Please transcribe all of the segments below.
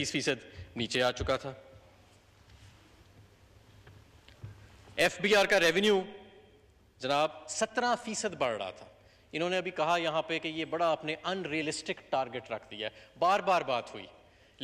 पैंतीस फीसद नीचे आ चुका था एफबीआर का रेवेन्यू जनाब 17 फीसद बढ़ रहा था इन्होंने अभी कहा यहां पे कि ये बड़ा अपने अनरियलिस्टिक टारगेट रख दिया है बार बार बात हुई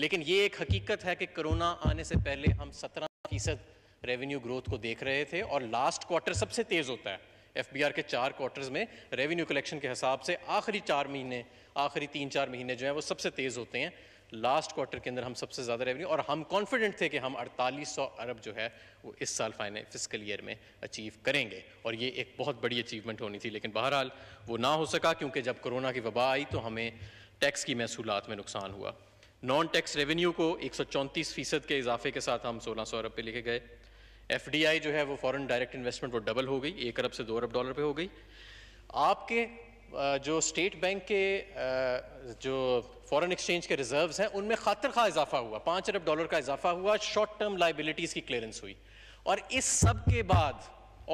लेकिन ये एक हकीकत है कि कोरोना आने से पहले हम 17 फीसद रेवेन्यू ग्रोथ को देख रहे थे और लास्ट क्वार्टर सबसे तेज़ होता है एफबीआर के चार क्वार्टर्स में रेवेन्यू कलेक्शन के हिसाब से आखिरी चार महीने आखिरी तीन चार महीने जो है वो सबसे तेज़ होते हैं लास्ट क्वार्टर के अंदर हम सबसे ज़्यादा रेवेन्यू और हम कॉन्फिडेंट थे कि हम 4800 अरब जो है वो इस साल फाइनल फिजिकल ईयर में अचीव करेंगे और ये एक बहुत बड़ी अचीवमेंट होनी थी लेकिन बहरहाल वो ना हो सका क्योंकि जब कोरोना की वबा आई तो हमें टैक्स की महसूलत में नुकसान हुआ नॉन टैक्स रेवेन्यू को एक फीसद के इजाफे के साथ हम सोलह सौ अरब पे लेके गए एफ जो है वो फॉरेन डायरेक्ट इन्वेस्टमेंट वो डबल हो गई एक अरब से दो अरब डॉलर पे हो गई आपके जो स्टेट बैंक के जो फॉरेन एक्सचेंज के रिजर्व्स हैं उनमें खातर खा इजाफा हुआ पाँच अरब डॉलर का इजाफा हुआ शॉर्ट टर्म लाइबिलिटीज़ की क्लियरेंस हुई और इस सब के बाद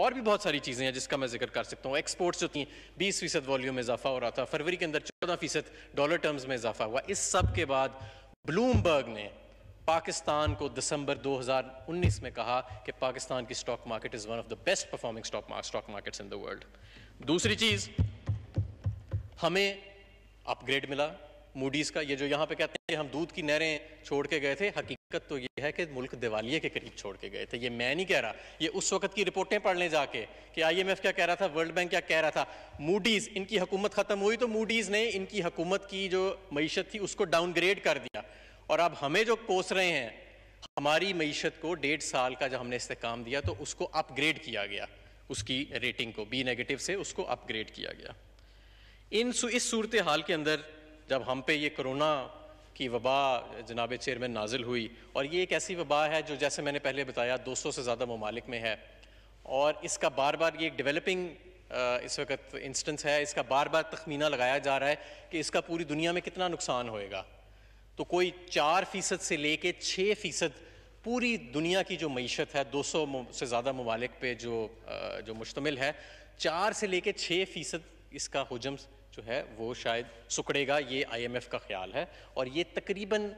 और भी बहुत सारी चीज़ें हैं जिसका मैं जिक्र कर सकता हूँ एक्सपोर्ट्स जो थी बीस फीसद वॉल्यूम में इजाफा हो रहा था फरवरी के अंदर चौदह फीसद डॉलर टर्म्स में इजाफा हुआ इस सब के बाद ब्लूमबर्ग ने पाकिस्तान को दिसंबर 2019 में कहा कि पाकिस्तान की stock market is one of the best performing stock markets in the world दूसरी चीज़ हमें अपग्रेड मिला मूडीज का ये जो यहाँ पे कहते हैं कि हम दूध की नहरें छोड़ के गए थे हकीकत तो ये है कि मुल्क दिवालिये के करीब छोड़ के गए थे ये मैं नहीं कह रहा ये उस वक्त की रिपोर्टें पढ़ने जाके कि आईएमएफ क्या कह रहा था वर्ल्ड बैंक क्या कह रहा था मूडीज इनकी हुकूमत खत्म हुई तो मूडीज ने इनकी हुकूमत की जो मीशत थी उसको डाउनग्रेड कर दिया और अब हमें जो कोस रहे हैं हमारी मीशत को डेढ़ साल का जब हमने इस्तेकाम दिया तो उसको अपग्रेड किया गया उसकी रेटिंग को बी नेगेटिव से उसको अपग्रेड किया गया इन इस सूरत हाल के अंदर जब हम पे ये कोरोना की वबा जनाब चेयरमैन नाजिल हुई और ये एक ऐसी वबा है जो जैसे मैंने पहले बताया 200 से ज़्यादा ममालिक में है और इसका बार बार ये एक डेवलपिंग इस वक्त इंस्टेंस है इसका बार बार तखमीना लगाया जा रहा है कि इसका पूरी दुनिया में कितना नुकसान होएगा तो कोई चार फ़ीसद से ले कर छः फ़ीसद पूरी दुनिया की जो मीशत है 200 से ज़्यादा ममालिक पे जो जो मुश्तमिल है चार से ले कर छः फ़ीसद इसका हजम जो है वो शायद सुकड़ेगा ये आईएमएफ का ख्याल है और ये तकरीबन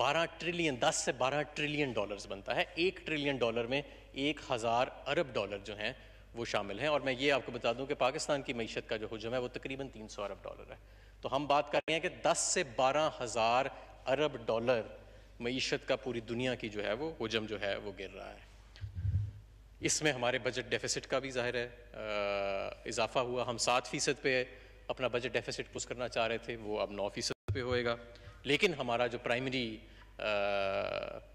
12 ट्रिलियन 10 से 12 ट्रिलियन डॉलर्स बनता है एक ट्रिलियन डॉलर में एक हज़ार अरब डॉलर जो हैं वो शामिल हैं और मैं ये आपको बता दूं कि पाकिस्तान की मीशत का जो हजम है वो तकरीबन 300 अरब डॉलर है तो हम बात कर रहे हैं कि 10 से बारह हज़ार अरब डॉलर मीशत का पूरी दुनिया की जो है वो हजम जो है वो गिर रहा है इसमें हमारे बजट डेफिसिट का भी जाहिर है इजाफा हुआ हम सात फ़ीसद पे अपना बजट डेफिसिट पुश करना चाह रहे थे वो अब नौ फीसद पे होएगा लेकिन हमारा जो प्राइमरी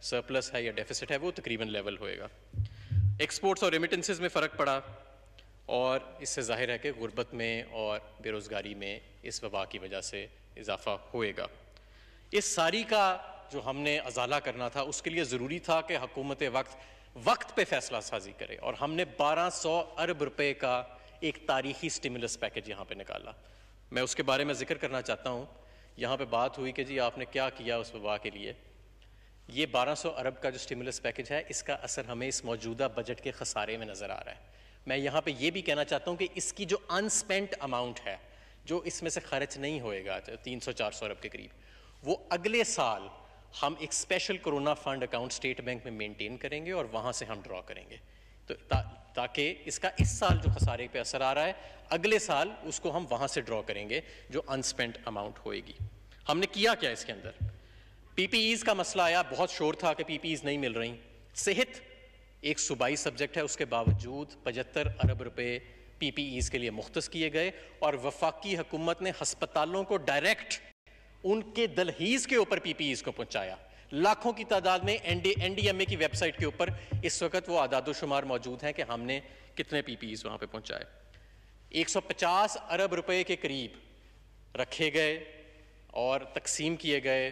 सरप्लस है या डेफिसिट है वो तकरीबन लेवल होएगा एक्सपोर्ट्स और रेमिटेंसेज में फ़र्क पड़ा और इससे जाहिर है कि गुर्बत में और बेरोज़गारी में इस वबा की वजह से इजाफा होएगा इस सारी का जो हमने अजाला करना था उसके लिए ज़रूरी था कि हकूमत वक्त वक्त पे फैसला साजी करे और हमने 1200 अरब रुपए का एक तारीखी स्टिमुलस पैकेज यहाँ पे निकाला मैं उसके बारे में जिक्र करना चाहता हूँ यहाँ पे बात हुई कि जी आपने क्या किया उस वबा के लिए ये 1200 अरब का जो स्टिमुलस पैकेज है इसका असर हमें इस मौजूदा बजट के खसारे में नज़र आ रहा है मैं यहाँ पे ये भी कहना चाहता हूँ कि इसकी जो अनस्पेंट अमाउंट है जो इसमें से खर्च नहीं होएगा तो तीन सौ चार सौ अरब के करीब वो अगले साल हम एक special corona fund account state bank में मेंटेन करेंगे और वहाँ से हम ड्रॉ करेंगे तो ताकि इसका इस साल जो खसारे पे असर आ रहा है अगले साल उसको हम वहां से ड्रॉ करेंगे जो अनस्पेंट अमाउंट होएगी हमने किया क्या इसके अंदर पीपीईज का मसला आया बहुत शोर था कि पीपीईज नहीं मिल रही सेहत एक सूबाई सब्जेक्ट है उसके बावजूद पचहत्तर अरब रुपए पीपीईज के लिए मुख्त किए गए और वफाकी हुकूमत ने हस्पतालों को डायरेक्ट उनके दलहीज के ऊपर पीपीईज को पहुंचाया लाखों की तादाद में एनडीएमए की वेबसाइट के ऊपर इस वक्त वो आदादोशुमार मौजूद हैं कि हमने कितने पीपीज वहां पे पहुंचाए 150 अरब रुपए के करीब रखे गए और तकसीम किए गए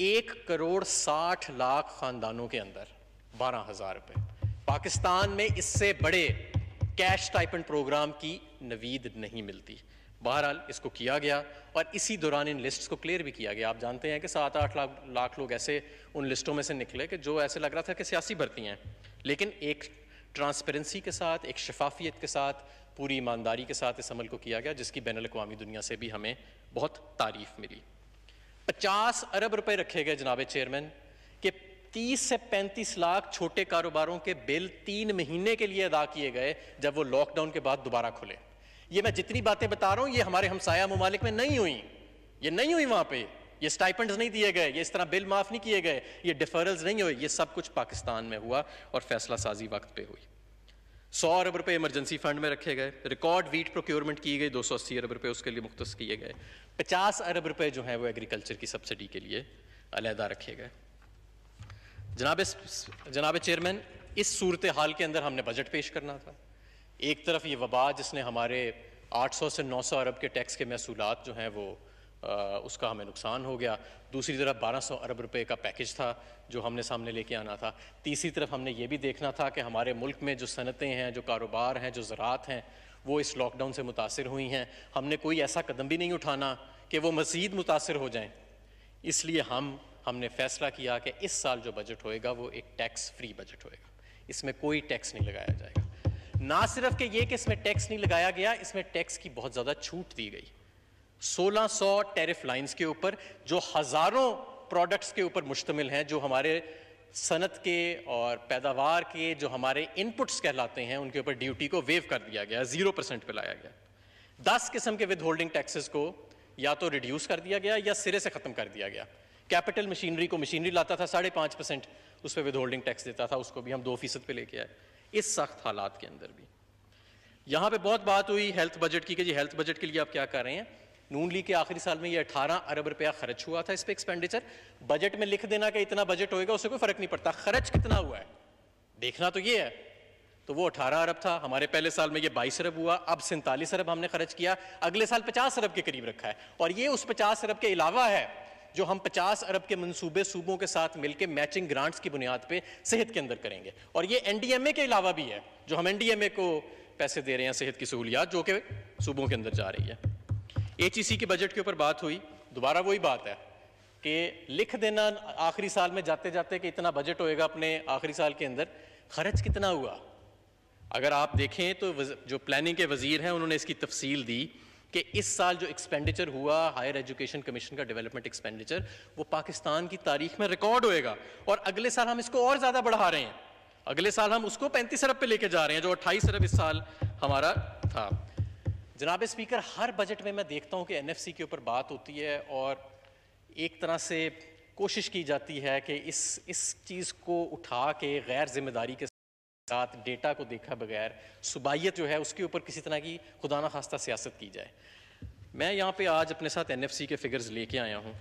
एक करोड़ साठ लाख खानदानों के अंदर बारह हजार रुपये पाकिस्तान में इससे बड़े कैश टाइपन प्रोग्राम की नवीद नहीं मिलती बहरहाल इसको किया गया और इसी दौरान इन लिस्ट्स को क्लियर भी किया गया आप जानते हैं कि सात आठ लाख लाख लोग ऐसे उन लिस्टों में से निकले कि जो ऐसे लग रहा था कि सियासी भर्ती हैं लेकिन एक ट्रांसपेरेंसी के साथ एक शफाफियत के साथ पूरी ईमानदारी के साथ इस अमल को किया गया जिसकी बैन अवी दुनिया से भी हमें बहुत तारीफ मिली पचास अरब रुपए रखे गए जनाब चेयरमैन के तीस से पैंतीस लाख छोटे कारोबारों के बिल तीन महीने के लिए अदा किए गए जब वो लॉकडाउन के बाद दोबारा खुले ये मैं जितनी बातें बता रहा हूं ये हमारे हमसाया ममालिक में नहीं हुई ये नहीं हुई वहां पे ये स्टाइपेंड्स नहीं दिए गए ये इस तरह बिल माफ नहीं किए गए ये डिफरल्स नहीं हुए ये सब कुछ पाकिस्तान में हुआ और फैसला साजी वक्त पे हुई सौ अरब रुपए इमरजेंसी फंड में रखे गए रिकॉर्ड वीट प्रोक्योरमेंट की गई दो सौ अस्सी अरब रुपए उसके लिए मुख्त किए गए पचास अरब रुपए जो है वो एग्रीकल्चर की सब्सिडी के लिए अलहदा रखे गए जनाब जनाब चेयरमैन इस सूरत हाल के अंदर हमने बजट पेश करना था एक तरफ ये वबा जिसने हमारे 800 से 900 अरब के टैक्स के महसूलत जो हैं वो आ, उसका हमें नुकसान हो गया दूसरी तरफ 1200 अरब रुपए का पैकेज था जो हमने सामने लेके आना था तीसरी तरफ हमने ये भी देखना था कि हमारे मुल्क में जो सनतें हैं जो कारोबार हैं जो ज़रात हैं वो इस लॉकडाउन से मुतासर हुई हैं हमने कोई ऐसा कदम भी नहीं उठाना कि वो मज़ीद मुतासर हो जाएँ इसलिए हम हमने फैसला किया कि इस साल जो बजट होएगा वो एक टैक्स फ्री बजट होएगा इसमें कोई टैक्स नहीं लगाया जाएगा ना सिर्फ कि ये कि इसमें टैक्स नहीं लगाया गया इसमें टैक्स की बहुत ज़्यादा छूट दी गई 1600 टैरिफ लाइंस के ऊपर जो हज़ारों प्रोडक्ट्स के ऊपर मुश्तमिल हैं जो हमारे सनत के और पैदावार के जो हमारे इनपुट्स कहलाते हैं उनके ऊपर ड्यूटी को वेव कर दिया गया ज़ीरो परसेंट पर लाया गया दस किस्म के विद होल्डिंग टैक्सेस को या तो रिड्यूस कर दिया गया या सिरे से ख़त्म कर दिया गया कैपिटल मशीनरी को मशीनरी लाता था साढ़े पांच परसेंट उस पर विद होल्डिंग टैक्स देता था उसको भी हम दो फीसद पर लेके आए इस सख्त हालात के अंदर भी यहाँ पे बहुत बात हुई हेल्थ बजट की कि जी हेल्थ बजट के लिए आप क्या कर रहे हैं नून लीग के आखिरी साल में ये 18 अरब रुपया खर्च हुआ था इस पर एक्सपेंडिचर बजट में लिख देना कि इतना बजट होएगा उससे कोई फर्क नहीं पड़ता खर्च कितना हुआ है देखना तो ये है तो वो 18 अरब था हमारे पहले साल में ये 22 अरब हुआ अब सैंतालीस अरब हमने खर्च किया अगले साल 50 अरब के करीब रखा है और ये उस 50 अरब के अलावा है जो हम 50 अरब के मंसूबे सूबों के साथ मिलकर मैचिंग ग्रांट्स की बुनियाद पे सेहत के अंदर करेंगे और ये एनडीएमए के अलावा भी है जो हम एनडीएमए को पैसे दे रहे हैं सेहत की सहूलियात जो कि सूबों के अंदर जा रही है एच के बजट के ऊपर बात हुई दोबारा वही बात है कि लिख देना आखिरी साल में जाते जाते कि इतना बजट होएगा अपने आखिरी साल के अंदर खर्च कितना हुआ अगर आप देखें तो जो प्लानिंग के वजीर हैं उन्होंने इसकी तफसील दी कि इस साल जो एक्सपेंडिचर हुआ हायर एजुकेशन कमीशन का डेवलपमेंट एक्सपेंडिचर वो पाकिस्तान की तारीख में रिकॉर्ड होएगा और अगले साल हम इसको और ज़्यादा बढ़ा रहे हैं अगले साल हम उसको पैंतीस अरब पे लेके जा रहे हैं जो अट्ठाईस अरब इस साल हमारा था जनाब स्पीकर हर बजट में मैं देखता हूँ कि एन के ऊपर बात होती है और एक तरह से कोशिश की जाती है कि इस इस चीज़ को उठा के गैर जिम्मेदारी के साथ डेटा को देखा बगैर सूबाइत जो है उसके ऊपर किसी तरह की खुदा न खास्ता सियासत की जाए मैं यहाँ पे आज अपने साथ एन एफ सी के फिगर्स लेके आया हूँ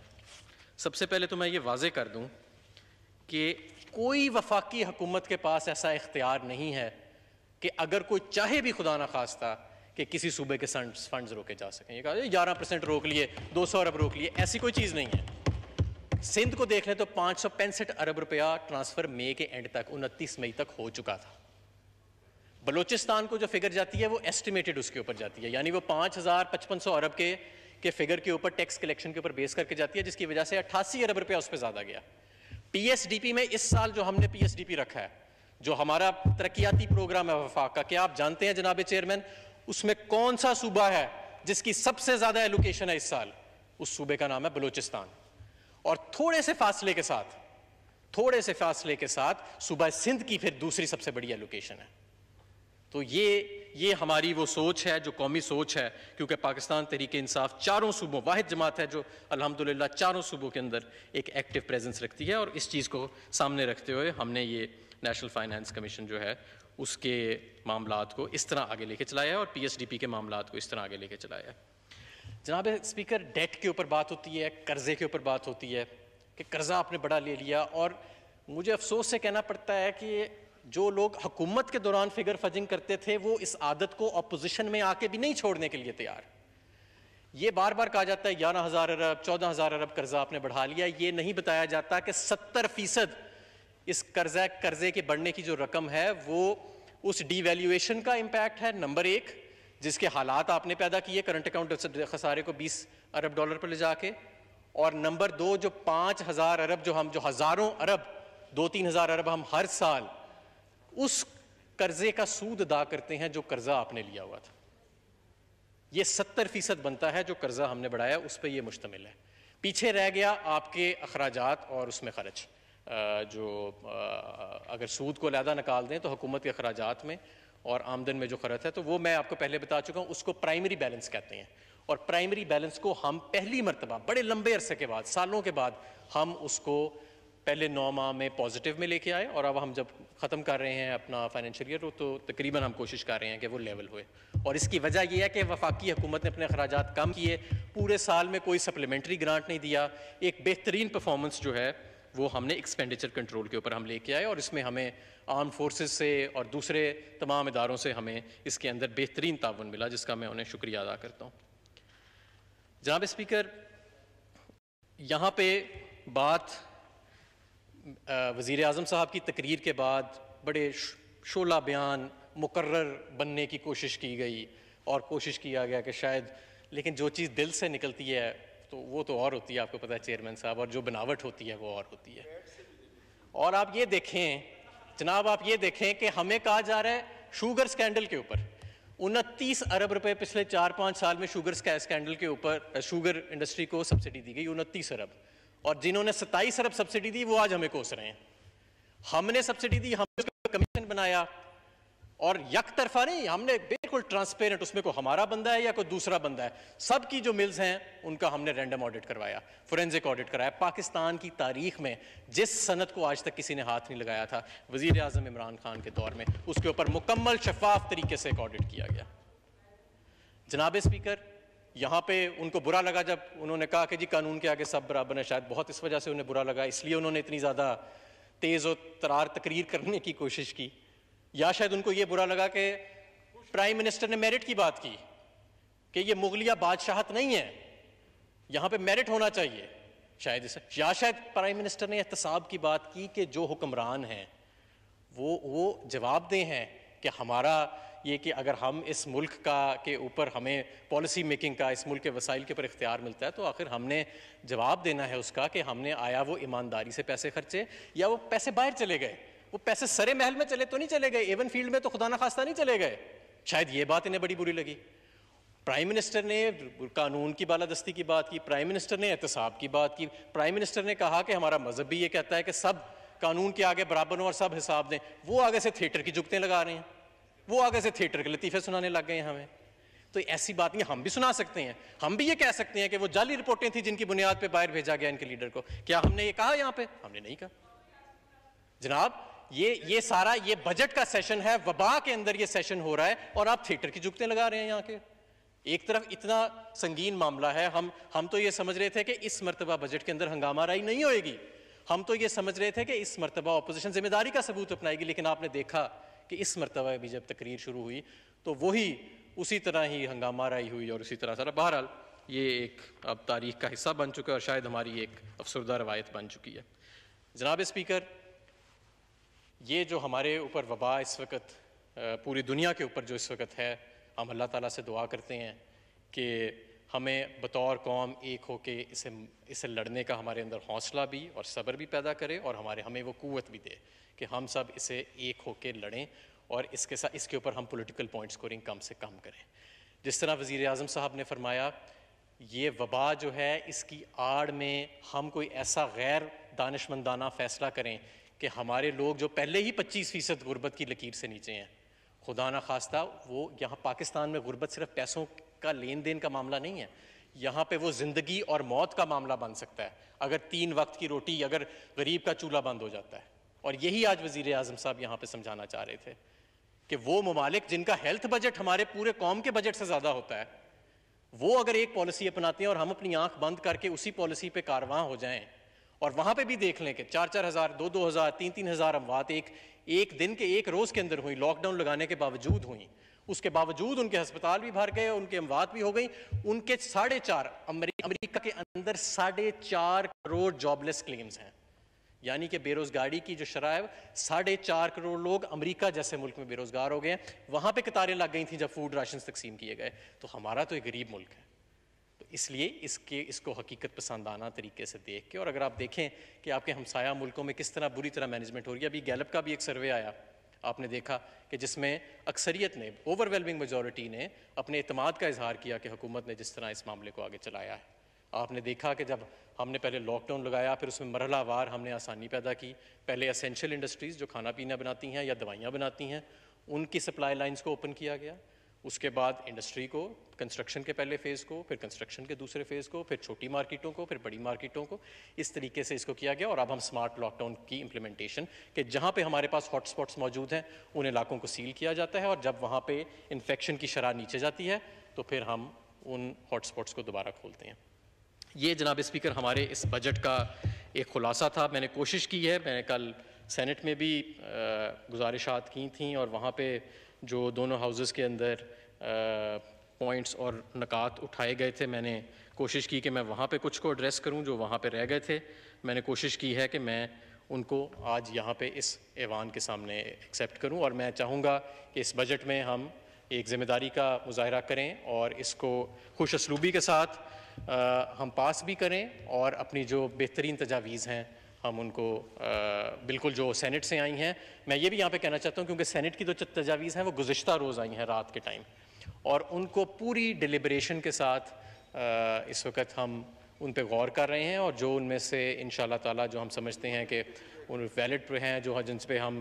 सबसे पहले तो मैं ये वाजे कर दूँ कि कोई वफाकी हुकूमत के पास ऐसा इख्तियार नहीं है कि अगर कोई चाहे भी खुदा न खास्ता कि किसी सूबे के फंड्स रोके जा सकें ग्यारह परसेंट रोक लिए दो सौ अरब रोक लिए ऐसी कोई चीज़ नहीं है सिंध को देख लें तो पाँच अरब रुपया ट्रांसफर मई के एंड तक उनतीस मई तक हो चुका था बलोचिस्तान को जो फिगर जाती है वो एस्टिमेटेड उसके ऊपर जाती है यानी वो पाँच हज़ार पचपन सौ अरब के के फिगर के ऊपर टैक्स कलेक्शन के ऊपर बेस करके जाती है जिसकी वजह से अट्ठासी अरब रुपया उस पर ज़्यादा गया पीएसडीपी में इस साल जो हमने पीएसडीपी रखा है जो हमारा तरक्याती प्रोग्राम है वफाक का क्या आप जानते हैं जनाब चेयरमैन उसमें कौन सा सूबा है जिसकी सबसे ज़्यादा एलोकेशन है इस साल उस सूबे का नाम है बलोचिस्तान और थोड़े से फासले के साथ थोड़े से फासले के साथ सुबह सिंध की फिर दूसरी सबसे बड़ी एलोकेशन है तो ये ये हमारी वो सोच है जो कौमी सोच है क्योंकि पाकिस्तान तहरीक इंसाफ चारों सूबों वाद जमात है जो अल्हम्दुलिल्लाह चारों सूबों के अंदर एक एक्टिव प्रेजेंस रखती है और इस चीज़ को सामने रखते हुए हमने ये नेशनल फाइनेंस कमीशन जो है उसके मामला को इस तरह आगे लेके चलाया है और पी एच डी पी के मामला को इस तरह आगे लेके चलाया है जनाब स्पीकर डेट के ऊपर बात होती है कर्ज़े के ऊपर बात होती है कि कर्ज़ा आपने बड़ा ले लिया और मुझे अफसोस से कहना पड़ता है कि जो लोग हुकूमत के दौरान फिगर फजिंग करते थे वो इस आदत को अपोजिशन में आके भी नहीं छोड़ने के लिए तैयार ये बार बार कहा जाता है ग्यारह हज़ार अरब चौदह हज़ार अरब कर्जा आपने बढ़ा लिया ये नहीं बताया जाता कि सत्तर फीसद इस कर्जा कर्जे के बढ़ने की जो रकम है वो उस डीवेल्यूएशन का इम्पैक्ट है नंबर एक जिसके हालात आपने पैदा किए करंट अकाउंट खसारे को 20 अरब डॉलर पर ले जाके और नंबर दो जो पाँच हज़ार अरब जो हम जो हज़ारों अरब दो तीन हज़ार अरब हम हर साल उस कर्ज़े का सूद अदा करते हैं जो कर्ज़ा आपने लिया हुआ था ये सत्तर फ़ीसद बनता है जो कर्ज़ा हमने बढ़ाया उस पर यह मुश्तमिल है पीछे रह गया आपके अखराज और उसमें खर्च जो अगर सूद को लहदा निकाल दें तो हुकूमत के अखराज में और आमदन में जो खर्च है तो वो मैं आपको पहले बता चुका हूँ उसको प्राइमरी बैलेंस कहते हैं और प्राइमरी बैलेंस को हम पहली मरतबा बड़े लंबे अरसे के बाद सालों के बाद हम उसको पहले नौ माह में पॉजिटिव में लेके आए और अब हम जब ख़त्म कर रहे हैं अपना फाइनेंशियल ईयर तो तकरीबन हम कोशिश कर रहे हैं कि वो लेवल हुए और इसकी वजह यह है कि वफाकी हुकूमत ने अपने अखराज कम किए पूरे साल में कोई सप्लीमेंट्री ग्रांट नहीं दिया एक बेहतरीन परफॉर्मेंस जो है वो हमने एक्सपेंडिचर कंट्रोल के ऊपर हम लेके आए और इसमें हमें आर्म फोर्सेस से और दूसरे तमाम इदारों से हमें इसके अंदर बेहतरीन ताउन मिला जिसका मैं उन्हें शुक्रिया अदा करता हूँ जनाब स्पीकर यहाँ पे बात वज़ी अजम साहब की तकरीर के बाद बड़े शोला बयान मुकर्र बनने की कोशिश की गई और कोशिश किया गया कि शायद लेकिन जो चीज़ दिल से निकलती है तो वो तो और होती है आपको पता है चेयरमैन साहब और जो बनावट होती है वो और होती है और आप ये देखें जनाब आप ये देखें कि हमें कहा जा रहा है शुगर स्कैंडल के ऊपर उनतीस अरब रुपए पिछले चार पाँच साल में शुगर स्कैंडल के ऊपर शुगर इंडस्ट्री को सब्सिडी दी गई उनतीस अरब और जिन्होंने सत्ताईस अरब सब्सिडी दी वो आज हमें कोस रहे हैं हमने सब्सिडी दी हमने कमीशन बनाया और यक तरफा नहीं हमने बिल्कुल ट्रांसपेरेंट उसमें को हमारा बंदा है या कोई दूसरा बंदा है सबकी जो मिल्स हैं उनका हमने रैंडम ऑडिट करवाया फोरेंसिक ऑडिट कराया पाकिस्तान की तारीख में जिस सनत को आज तक किसी ने हाथ नहीं लगाया था वजीर अजम इमरान खान के दौर में उसके ऊपर मुकम्मल शफाफ तरीके से एक ऑडिट किया गया जनाब स्पीकर यहाँ पे उनको बुरा लगा जब उन्होंने कहा कि जी कानून के आगे सब बराबर है शायद बहुत इस वजह से उन्हें बुरा लगा इसलिए उन्होंने इतनी ज़्यादा तेज़ और तरार तकरीर करने की कोशिश की या शायद उनको ये बुरा लगा कि प्राइम मिनिस्टर ने मेरिट की बात की कि ये मुगलिया बादशाहत नहीं है यहाँ पे मेरिट होना चाहिए शायद इसे या शायद प्राइम मिनिस्टर ने एहतसाब की बात की कि जो हुक्मरान हैं वो वो जवाब दें हैं कि हमारा ये कि अगर हम इस मुल्क का के ऊपर हमें पॉलिसी मेकिंग का इस मुल्क के वसाइल के ऊपर इख्तियार मिलता है तो आखिर हमने जवाब देना है उसका कि हमने आया वो ईमानदारी से पैसे खर्चे या वो पैसे बाहर चले गए वो पैसे सरे महल में चले तो नहीं चले गए एवन फील्ड में तो खुदा ना खास्ता नहीं चले गए शायद ये बात इन्हें बड़ी बुरी लगी प्राइम मिनिस्टर ने कानून की बालादस्ती की बात की प्राइम मिनिस्टर ने एहतसाब की बात की प्राइम मिनिस्टर ने कहा कि हमारा मजहब भी ये कहता है कि सब कानून के आगे बराबर हो और सब हिसाब दें वो आगे से थिएटर की जुगतें लगा रहे हैं वो आगे से थिएटर के लतीफ़े सुनाने लग गए हैं हमें तो ऐसी बात नहीं हम भी सुना सकते हैं हम भी ये कह सकते हैं कि वो जाली रिपोर्टें थी जिनकी बुनियाद पर बाहर भेजा गया इनके लीडर को क्या हमने ये कहा यहाँ पे हमने नहीं कहा जनाब ये ये सारा ये बजट का सेशन है वबा के अंदर ये सेशन हो रहा है और आप थिएटर की जुगते लगा रहे हैं यहाँ के एक तरफ इतना संगीन मामला है हम हम तो ये समझ रहे थे कि इस मरतबा बजट के अंदर हंगामा राई नहीं होएगी हम तो ये समझ रहे थे कि इस मरतबा अपोजिशन जिम्मेदारी का सबूत अपनाएगी लेकिन आपने देखा कि इस मरतबा भी जब तकरीर शुरू हुई तो वही उसी तरह ही हंगामा राई हुई और उसी तरह सारा बहरहाल ये एक अब तारीख का हिस्सा बन चुका है और शायद हमारी एक अफसरदा रवायत बन चुकी है जनाब स्पीकर ये जो हमारे ऊपर वबा इस वक्त पूरी दुनिया के ऊपर जो इस वक्त है हम अल्लाह ताला से दुआ करते हैं कि हमें बतौर कौम एक हो के इसे इसे लड़ने का हमारे अंदर हौसला भी और सब्र भी पैदा करे और हमारे हमें वो कुवत भी दे कि हम सब इसे एक हो के लड़ें और इसके साथ इसके ऊपर हम पोलिटिकल पॉइंट स्कोरिंग कम से कम करें जिस तरह वज़ी अजम साहब ने फरमाया ये वबा जो है इसकी आड़ में हम कोई ऐसा गैर दानशमंदाना फ़ैसला करें कि हमारे लोग जो पहले ही 25 फ़ीसद गुर्बत की लकीर से नीचे हैं खुदा ना खास्ता वो यहाँ पाकिस्तान में गुर्बत सिर्फ पैसों का लेन देन का मामला नहीं है यहाँ पे वो ज़िंदगी और मौत का मामला बन सकता है अगर तीन वक्त की रोटी अगर गरीब का चूल्हा बंद हो जाता है और यही आज वज़ी अजम साहब यहाँ पर समझाना चाह रहे थे कि वो ममालिक जिनका हेल्थ बजट हमारे पूरे कौम के बजट से ज़्यादा होता है वो अगर एक पॉलिसी अपनाते हैं और हम अपनी आंख बंद करके उसी पॉलिसी पे कारवां हो जाएं और वहां पे भी देख लें कि चार चार हजार दो दो हजार तीन तीन हजार अमवात एक एक दिन के एक रोज के अंदर हुई लॉकडाउन लगाने के बावजूद हुई उसके बावजूद उनके अस्पताल भी भर गए उनके अमवात भी हो गई उनके साढ़े चार अमरीका के अंदर साढ़े चार करोड़ जॉबलेस क्लेम्स हैं यानी कि बेरोजगारी की जो शराय साढ़े चार करोड़ लोग अमेरिका जैसे मुल्क में बेरोजगार हो गए वहां पे कतारें लग गई थी जब फूड राशन तकसीम किए गए तो हमारा तो एक गरीब मुल्क है इसलिए इसके इसको हकीकत पसंद आना तरीके से देख के और अगर आप देखें कि आपके हमसाया मुल्कों में किस तरह बुरी तरह मैनेजमेंट हो रही है अभी गैलप का भी एक सर्वे आया आपने देखा कि जिसमें अक्सरियत ने ओवरवेलमिंग मेजोरिटी ने अपने अतमाद का इजहार किया कि हुकूमत ने जिस तरह इस मामले को आगे चलाया है आपने देखा कि जब हमने पहले लॉकडाउन लगाया फिर उसमें मरहलावार हमने आसानी पैदा की पहले असेंशियल इंडस्ट्रीज़ जो खाना पीना बनाती हैं या दवाइयाँ बनाती हैं उनकी सप्लाई लाइन्स को ओपन किया गया उसके बाद इंडस्ट्री को कंस्ट्रक्शन के पहले फेज़ को फिर कंस्ट्रक्शन के दूसरे फेज़ को फिर छोटी मार्केटों को फिर बड़ी मार्केटों को इस तरीके से इसको किया गया और अब हम स्मार्ट लॉकडाउन की इम्प्लीमेंटेशन के जहाँ पे हमारे पास हॉटस्पॉट्स मौजूद हैं उन इलाकों को सील किया जाता है और जब वहाँ पर इन्फेक्शन की शराह नीचे जाती है तो फिर हम उन हॉटस्पॉट्स को दोबारा खोलते हैं ये जनाब स्पीकर हमारे इस बजट का एक खुलासा था मैंने कोशिश की है मैंने कल सेनेट में भी गुजारिशात की थी और वहाँ पर जो दोनों हाउसेस के अंदर पॉइंट्स और नकात उठाए गए थे मैंने कोशिश की कि मैं वहाँ पे कुछ को एड्रेस करूँ जो वहाँ पे रह गए थे मैंने कोशिश की है कि मैं उनको आज यहाँ पे इस ऐवान के सामने एक्सेप्ट करूँ और मैं चाहूँगा कि इस बजट में हम एक ज़िम्मेदारी का मुजाहरा करें और इसको खुश असलूबी के साथ आ, हम पास भी करें और अपनी जो बेहतरीन तजावीज़ हैं हम उनको आ, बिल्कुल जो सेनेट से आई हैं मैं ये भी यहाँ पे कहना चाहता हूँ क्योंकि सेनेट की जो तजावीज़ हैं वो गुज्त रोज़ आई हैं रात के टाइम और उनको पूरी डिलिब्रेशन के साथ आ, इस वक्त हम उन पर गौर कर रहे हैं और जो उनमें से इन ताला जो हम समझते हैं कि उन वैलिड पर हैं जो जिन पे हम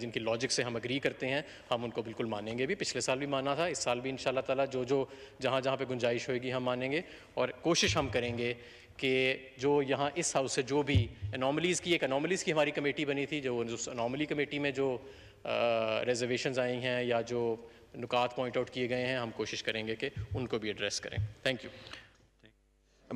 जिनकी लॉजिक से हम अग्री करते हैं हम उनको बिल्कुल मानेंगे भी पिछले साल भी माना था इस साल भी इन ताला जो जो जहाँ जहाँ पर गुंजाइश होएगी हम मानेंगे और कोशिश हम करेंगे कि जो यहाँ इस हाउस से जो भी अनोमलीज़ की एक अनोमलीज़ की हमारी कमेटी बनी थी जो उस अनोमली कमेटी में जो रिजर्वेशन आई हैं या जो नुकात पॉइंट आउट किए गए हैं हम कोशिश करेंगे कि उनको भी एड्रेस करें थैंक यू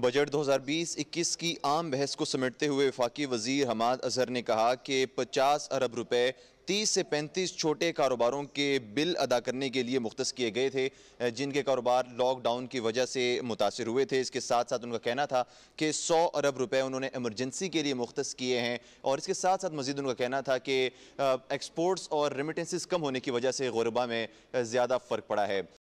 बजट 2020-21 की आम बहस को समेटते हुए वफाकी वजीर हमाद अजहर ने कहा कि 50 अरब रुपए तीस से पैंतीस छोटे कारोबारों के बिल अदा करने के लिए मुख्त किए गए थे जिनके कारोबार लॉकडाउन की वजह से मुतासर हुए थे इसके साथ साथ उनका कहना था कि सौ अरब रुपये उन्होंने एमरजेंसी के लिए मुख्त किए हैं और इसके साथ साथ मजीद उनका कहना था कि एक्सपोर्ट्स और रेमिटेंसिस कम होने की वजह से गुरबा में ज़्यादा फ़र्क पड़ा है